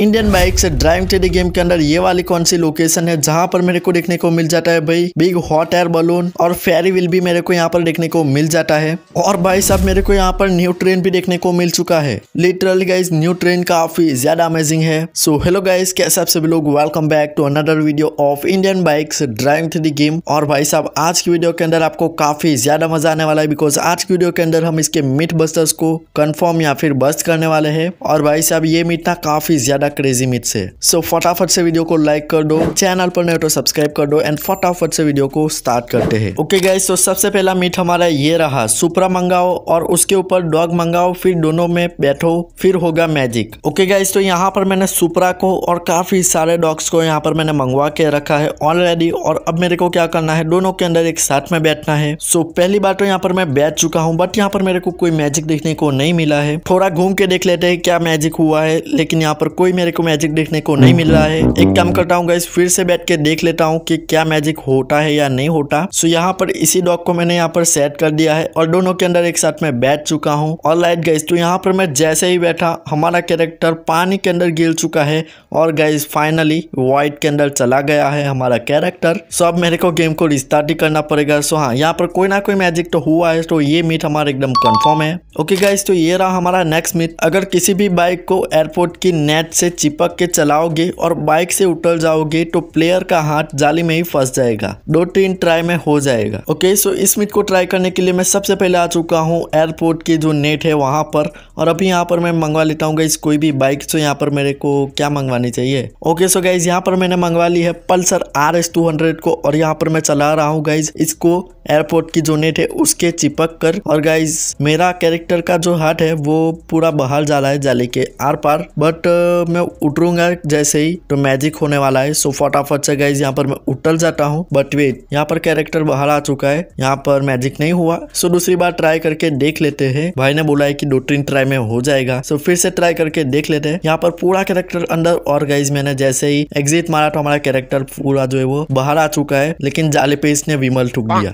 Indian bike से driving टेडी game के अंदर ये वाली कौन सी लोकेशन है जहां पर मेरे को देखने को मिल जाता है भाई बिग हॉट एयर बलून और फेरी विल भी मेरे को यहां पर देखने को मिल जाता है और भाई साहब मेरे को यहाँ पर न्यू ट्रेन भी देखने को मिल चुका है लिटरली गाइज न्यू ट्रेन काफी ज्यादा अमेजिंग है सो हेलो गाइज कैसे आप सभी लोग welcome back to another video of Indian bike से ड्राइविंग टेडी गेम और भाई साहब आज की वीडियो के अंदर आपको काफी ज्यादा मजा आने वाला है बिकॉज आज की वीडियो के अंदर हम इसके मिट बस्टर्स को कंफर्म या फिर बस्त करने वाले है और भाई साहब ये मिट ना काफी ज्यादा ज्यादा क्रेजी मिथ से सो so, फटाफट से वीडियो को लाइक कर दो चैनल पर नहीं तो सब्सक्राइब कर दो एंड फटाफट से वीडियो को स्टार्ट करते हैं ओके गाइस तो सबसे पहला मीट हमारा ये रहा सुपरा मंगाओ और उसके ऊपर डॉग मंगाओ फिर दोनों में बैठो फिर होगा मैजिक ओके गाइस तो यहाँ पर मैंने सुपरा को और काफी सारे डॉग्स को यहाँ पर मैंने मंगवा के रखा है ऑलरेडी और अब मेरे को क्या करना है दोनों के अंदर एक साथ में बैठना है सो so, पहली बार तो यहाँ पर मैं बैठ चुका हूँ बट यहाँ पर मेरे को कोई मैजिक देखने को नहीं मिला है थोड़ा घूम के देख लेते हैं क्या मैजिक हुआ है लेकिन यहाँ पर कोई मेरे को मैजिक देखने को नहीं मिल रहा है हम्म। एक काम करता हूँ गाइस फिर से बैठ के देख लेता हूँ कि क्या मैजिक होता है या नहीं होता सो यहाँ पर इसी डॉग को मैंने यहाँ पर सेट कर दिया है और दोनों के अंदर एक साथ में बैठ चुका हूँ और लाइट गाइस तो यहाँ पर मैं जैसे ही बैठा हमारा कैरेक्टर पानी के अंदर गिर चुका है और गाइस फाइनली व्हाइट के अंदर चला गया है हमारा कैरेक्टर सो अब मेरे को गेम को रिस्टार्ट ही करना पड़ेगा सो हाँ यहाँ पर कोई ना कोई मैजिक तो हुआ है तो ये मीट हमारा एकदम कन्फर्म है ओके गाइस तो ये रहा हमारा नेक्स्ट मीट अगर किसी भी बाइक को एयरपोर्ट की नेट से चिपक के चलाओगे और बाइक से उतर जाओगे तो प्लेयर का हाथ जाली में ही फंस जाएगा दो तीन ट्राई में हो जाएगा ओके सो इस मिट को ट्राई करने के लिए मैं सबसे पहले आ चुका हूँ एयरपोर्ट की जो नेट है वहां पर और अभी यहाँ पर मैं मंगवा लेता हूँ गाइज कोई भी बाइक सो यहाँ पर मेरे को क्या मंगवानी चाहिए ओके सो गाइज यहाँ पर मैंने मंगवा ली है Pulsar R S two hundred को और यहाँ पर मैं चला रहा हूँ गाइज इसको एयरपोर्ट की जो नेट है उसके चिपक कर और गाइज मेरा कैरेक्टर का जो हाथ है वो पूरा बाहर जा रहा है जाले के आर पार बट पर मैं उतरूंगा जैसे ही तो मैजिक होने वाला है सो फटाफट से गाइज यहाँ पर मैं उतर जाता हूँ बट वेट यहाँ पर कैरेक्टर बाहर आ चुका है यहाँ पर मैजिक नहीं हुआ सो दूसरी बार ट्राई करके देख लेते हैं भाई ने बोला है की दो तीन ट्राई में हो जाएगा सो फिर से ट्राई करके देख लेते हैं यहाँ पर पूरा कैरेक्टर अंदर और गाइज मैंने जैसे ही एग्जिट मारा तो हमारा कैरेक्टर पूरा जो है वो बाहर आ चुका है लेकिन जाले पे इसने विमल ठुक दिया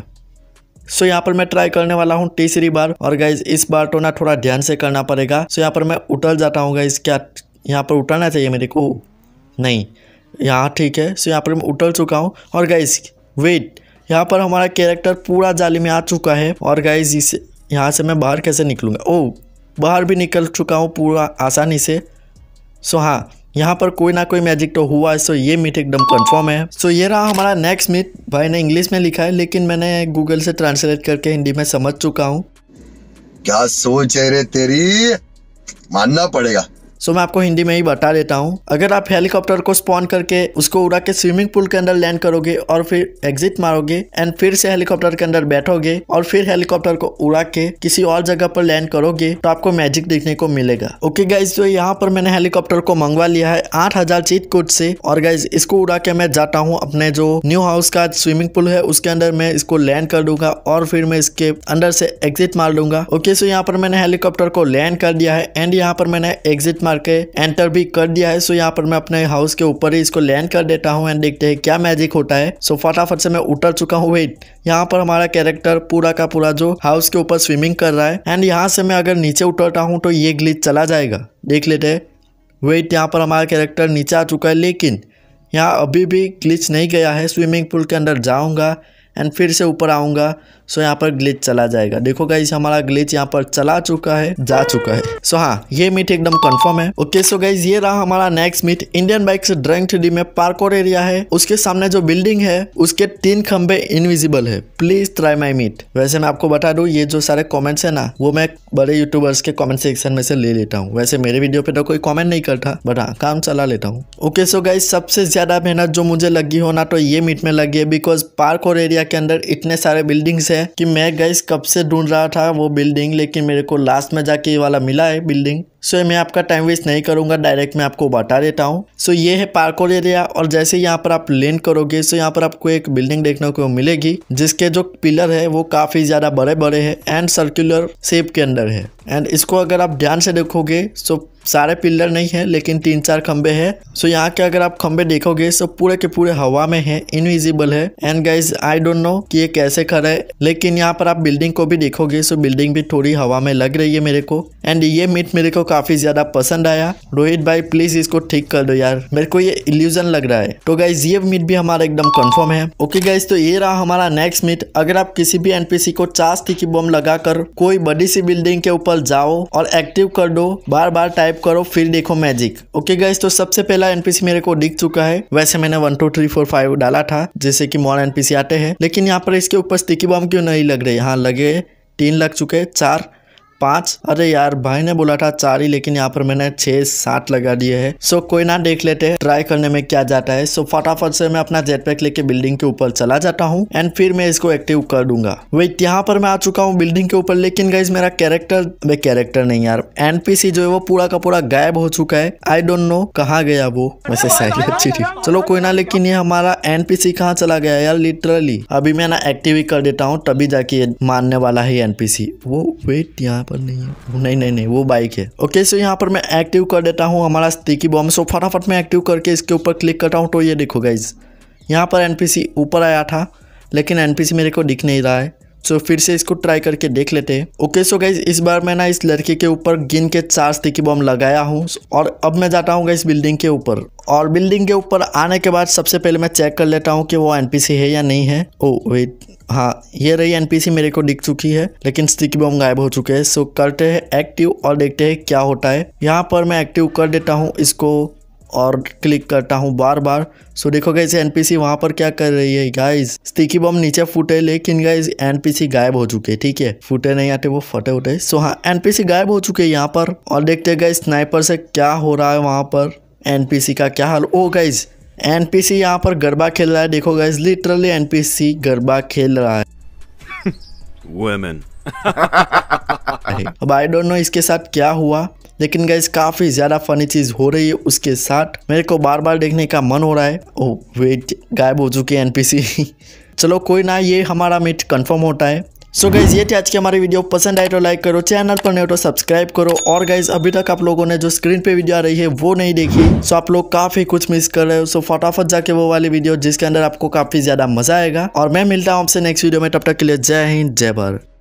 सो so, यहाँ पर मैं ट्राई करने वाला हूँ तीसरी बार और गाइज इस बार तो ना थोड़ा ध्यान से करना पड़ेगा सो so, यहाँ पर मैं उतर जाता हूँ गाइज क्या यहाँ पर उठाना चाहिए मेरे को नहीं यहाँ ठीक है सो यहाँ पर मैं उठल चुका हूँ और गाइज वेट यहाँ पर हमारा कैरेक्टर पूरा जाली में आ चुका है और गाइज इसे यहाँ से मैं बाहर कैसे निकलूँगा ओ बाहर भी निकल चुका हूँ पूरा आसानी से सो हाँ यहाँ पर कोई ना कोई मैजिक तो हुआ है सो ये मीट एकदम कंफर्म है सो ये रहा हमारा नेक्स्ट मीट भाई ने इंग्लिश में लिखा है लेकिन मैंने गूगल से ट्रांसलेट करके हिंदी में समझ चुका हूँ क्या सोच है रे तेरी मानना पड़ेगा सो मैं आपको हिंदी में ही बता देता हूँ अगर आप हेलीकॉप्टर को स्पॉन करके उसको उड़ा के स्विमिंग पूल के अंदर लैंड करोगे और फिर एग्जिट मारोगे एंड फिर से हेलीकॉप्टर के अंदर बैठोगे और फिर हेलीकॉप्टर को उड़ा के किसी और जगह पर लैंड करोगे तो आपको मैजिक देखने को मिलेगा ओके गाइज तो यहाँ पर मैंने हेलीकॉप्टर को मंगवा लिया है आठ हजार चीत कोट से और गाइज इसको उड़ा के मैं जाता हूँ अपने जो न्यू हाउस का स्विमिंग पूल है उसके अंदर मैं इसको लैंड कर दूंगा और फिर मैं इसके अंदर से एग्जिट मार लूंगा ओके सो यहाँ पर मैंने हेलीकॉप्टर को लैंड कर दिया है एंड यहाँ पर मैंने एग्जिट मार मार के एंटर भी कर दिया है सो यहाँ पर मैं अपने हाउस के ऊपर ही इसको लैंड कर देता हूँ एंड देखते हैं क्या मैजिक होता है सो फटाफट से मैं उतर चुका हूँ वेट यहाँ पर हमारा कैरेक्टर पूरा का पूरा जो हाउस के ऊपर स्विमिंग कर रहा है एंड यहाँ से मैं अगर नीचे उतरता हूँ तो ये ग्लिच चला जाएगा देख लेते हैं वेट यहाँ पर हमारा कैरेक्टर नीचे आ चुका है लेकिन यहाँ अभी भी ग्लिच नहीं गया है स्विमिंग पूल के अंदर जाऊँगा एंड फिर से ऊपर आऊँगा सो यहाँ पर ग्लिच चला जाएगा देखो गाइज हमारा ग्लिच यहाँ पर चला चुका है जा चुका है सो हाँ ये मीट एकदम कंफर्म है ओके सो गाइज ये रहा हमारा next meet Indian bike driving three में पार्कोर एरिया है उसके सामने जो बिल्डिंग है उसके तीन खंबे इनविजिबल है प्लीज ट्राई माई मीट वैसे मैं आपको बता दू ये जो सारे कॉमेंट्स है ना वो मैं बड़े यूट्यूबर्स के कॉमेंट सेक्शन में से ले लेता हूँ वैसे मेरे वीडियो पे तो कोई कॉमेंट नहीं करता बट हाँ काम चला लेता हूँ ओके सो गाइज सबसे ज्यादा मेहनत जो मुझे लगी हो ना तो ये मीट में लगी है बिकॉज पार्क और एरिया के अंदर इतने सारे बिल्डिंग्स है है कि मैं गैस कब से ढूंढ रहा था वो बिल्डिंग लेकिन मेरे को लास्ट में जाके ये वाला मिला है बिल्डिंग सो so, मैं आपका टाइम वेस्ट नहीं करूंगा डायरेक्ट मैं आपको बता देता हूँ सो so, ये है पार्कोर एरिया और जैसे यहाँ पर आप लैंड करोगे सो so यहाँ पर आपको एक बिल्डिंग देखने को मिलेगी जिसके जो पिलर है वो काफ़ी ज़्यादा बड़े बड़े हैं एंड सर्कुलर शेप के अंदर है एंड इसको अगर आप ध्यान से देखोगे सो so सारे पिलर नहीं है लेकिन तीन चार खंबे हैं सो so, यहाँ के अगर आप खंबे देखोगे सो so पूरे के पूरे हवा में है इनविजिबल है and guys I don't know कि ये कैसे खड़ा है लेकिन यहाँ पर आप बिल्डिंग को भी देखोगे सो so बिल्डिंग भी थोड़ी हवा में लग रही है मेरे को एंड ये मीट मेरे को काफ़ी ज़्यादा पसंद आया रोहित भाई प्लीज़ इसको ठीक कर दो यार मेरे को ये इल्यूजन लग रहा है तो गाइज ये मीट भी हमारा एकदम कंफर्म है ओके गाइज तो ये रहा हमारा नेक्स्ट मीट अगर आप किसी भी एनपीसी को चार स्टिकी बम लगाकर कोई बड़ी सी बिल्डिंग के ऊपर जाओ और एक्टिव कर दो बार बार टाइप करो फिर देखो मैजिक ओके गाइज तो सबसे पहला एनपीसी मेरे को दिख चुका है वैसे मैंने one two three four five डाला था जैसे की मॉल एनपीसी आते हैं लेकिन यहाँ पर इसके ऊपर स्टिकी बम क्यों नहीं लग रही यहाँ लगे तीन लग चुके चार पांच अरे यार भाई ने बोला था चार ही लेकिन यहाँ पर मैंने छह सात लगा दिए है सो कोई ना देख लेते हैं ट्राई करने में क्या जाता है सो फटाफट से मैं अपना जेट पैक लेके बिल्डिंग के ऊपर चला जाता हूँ एंड फिर मैं इसको एक्टिव कर दूंगा वेट यहाँ पर मैं आ चुका हूँ बिल्डिंग के ऊपर लेकिन गाइज मेरा कैरेक्टर वे कैरेक्टर नहीं यार एनपीसी जो है वो पूरा का पूरा गायब हो चुका है आई डोंट नो कहा गया वो वैसे साइड अच्छी थी चलो कोई ना लेकिन ये हमारा एनपीसी कहाँ चला गया यार लिटरली अभी मैं ना एक्टिव ही कर देता हूँ तभी जाके मानने वाला है एनपीसी वो वेट यहाँ पर नहीं है नहीं नहीं नहीं वो बाइक है ओके सो यहाँ पर मैं एक्टिव कर देता हूँ हमारा स्टिकी बॉम्ब सो फटाफट मैं एक्टिव करके इसके ऊपर क्लिक करता हूँ तो ये देखो गाइज यहाँ पर एन ऊपर आया था लेकिन एन मेरे को दिख नहीं रहा है सो so, फिर से इसको ट्राई करके देख लेते हैं ओके सो गाइज इस बार मैं ना इस लड़के के ऊपर गिन के चार स्टिकी बॉम्ब लगाया हूँ और अब मैं जाता हूँ इस बिल्डिंग के ऊपर और बिल्डिंग के ऊपर आने के बाद सबसे पहले मैं चेक कर लेता हूँ कि वो एनपीसी है या नहीं है ओ oh, वेट हाँ ये रही एनपीसी मेरे को दिख चुकी है लेकिन स्टिकी बॉम गायब हो चुके हैं सो करते हैं एक्टिव और देखते हैं क्या होता है यहाँ पर मैं एक्टिव कर देता हूँ इसको और क्लिक करता हूँ बार बार सो देखो गैस एन पी वहाँ पर क्या कर रही है गाइज स्टिकी बम नीचे फूटे लेकिन गाइज सी गायब हो चुके ठीक है फूटे नहीं आते वो फटे उठे सो हाँ सी गायब हो चुके हैं यहाँ पर और देखते गए स्नाइपर से क्या हो रहा है वहाँ पर एनपीसी का क्या हाल oh oh, guys N P C यहाँ पर गरबा खेल रहा है देखो guys literally N P C garba खेल रहा है वुमेन अब आई डोंट नो इसके साथ क्या हुआ लेकिन गाइज काफ़ी ज़्यादा फनी चीज़ हो रही है उसके साथ मेरे को बार बार देखने का मन हो रहा है ओ oh, वेट गायब हो चुके हैं एनपीसी चलो कोई ना ये हमारा मीट कंफर्म होता है सो so गाइज़ ये थी आज की हमारी वीडियो पसंद आए तो लाइक करो चैनल पर नहीं हो तो सब्सक्राइब करो और गाइज़ अभी तक आप लोगों ने जो स्क्रीन पे वीडियो आ रही है वो नहीं देखी सो so आप लोग काफ़ी कुछ मिस कर रहे हो सो so फटाफट जाके वो वाली वीडियो जिसके अंदर आपको काफ़ी ज़्यादा मज़ा आएगा और मैं मिलता हूँ आपसे नेक्स्ट वीडियो में तब तक के लिए जय हिंद जय भारत